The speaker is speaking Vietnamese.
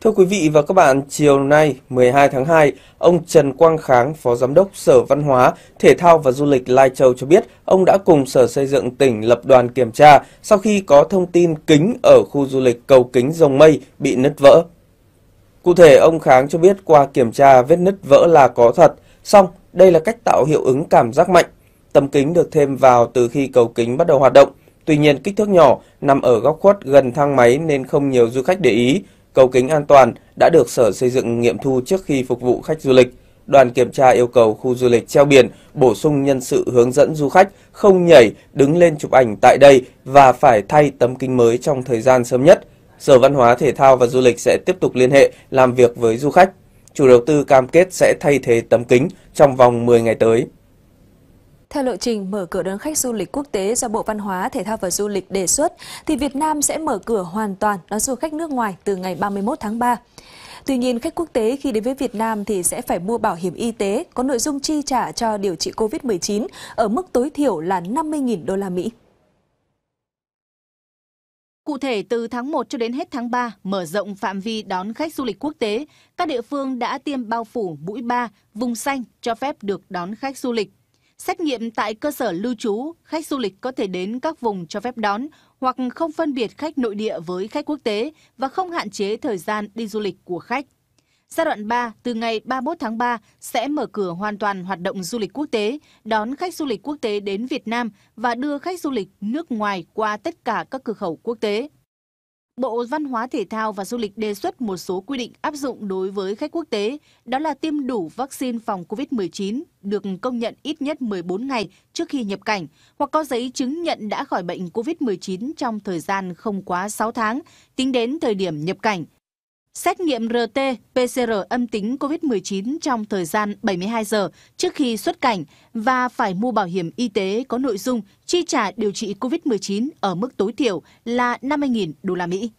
Thưa quý vị và các bạn, chiều nay 12 tháng 2, ông Trần Quang Kháng, Phó Giám đốc Sở Văn hóa, Thể thao và Du lịch Lai Châu cho biết ông đã cùng Sở Xây dựng tỉnh lập đoàn kiểm tra sau khi có thông tin kính ở khu du lịch cầu kính Rồng Mây bị nứt vỡ. Cụ thể, ông Kháng cho biết qua kiểm tra vết nứt vỡ là có thật, song đây là cách tạo hiệu ứng cảm giác mạnh. Tấm kính được thêm vào từ khi cầu kính bắt đầu hoạt động. Tuy nhiên, kích thước nhỏ nằm ở góc khuất gần thang máy nên không nhiều du khách để ý, Cầu kính an toàn đã được Sở Xây dựng nghiệm thu trước khi phục vụ khách du lịch. Đoàn kiểm tra yêu cầu khu du lịch treo biển bổ sung nhân sự hướng dẫn du khách không nhảy, đứng lên chụp ảnh tại đây và phải thay tấm kính mới trong thời gian sớm nhất. Sở Văn hóa, Thể thao và Du lịch sẽ tiếp tục liên hệ làm việc với du khách. Chủ đầu tư cam kết sẽ thay thế tấm kính trong vòng 10 ngày tới. Theo lộ trình mở cửa đón khách du lịch quốc tế do Bộ Văn hóa, Thể thao và Du lịch đề xuất, thì Việt Nam sẽ mở cửa hoàn toàn đón du khách nước ngoài từ ngày 31 tháng 3. Tuy nhiên, khách quốc tế khi đến với Việt Nam thì sẽ phải mua bảo hiểm y tế có nội dung chi trả cho điều trị COVID-19 ở mức tối thiểu là 50.000 đô la Mỹ. Cụ thể, từ tháng 1 cho đến hết tháng 3, mở rộng phạm vi đón khách du lịch quốc tế, các địa phương đã tiêm bao phủ mũi 3, vùng xanh cho phép được đón khách du lịch. Xét nghiệm tại cơ sở lưu trú, khách du lịch có thể đến các vùng cho phép đón hoặc không phân biệt khách nội địa với khách quốc tế và không hạn chế thời gian đi du lịch của khách. Giai đoạn 3 từ ngày 31 tháng 3 sẽ mở cửa hoàn toàn hoạt động du lịch quốc tế, đón khách du lịch quốc tế đến Việt Nam và đưa khách du lịch nước ngoài qua tất cả các cửa khẩu quốc tế. Bộ Văn hóa Thể thao và Du lịch đề xuất một số quy định áp dụng đối với khách quốc tế, đó là tiêm đủ vaccine phòng COVID-19 được công nhận ít nhất 14 ngày trước khi nhập cảnh hoặc có giấy chứng nhận đã khỏi bệnh COVID-19 trong thời gian không quá 6 tháng, tính đến thời điểm nhập cảnh Xét nghiệm RT-PCR âm tính COVID-19 trong thời gian 72 giờ trước khi xuất cảnh và phải mua bảo hiểm y tế có nội dung chi trả điều trị COVID-19 ở mức tối thiểu là 50.000 đô la Mỹ.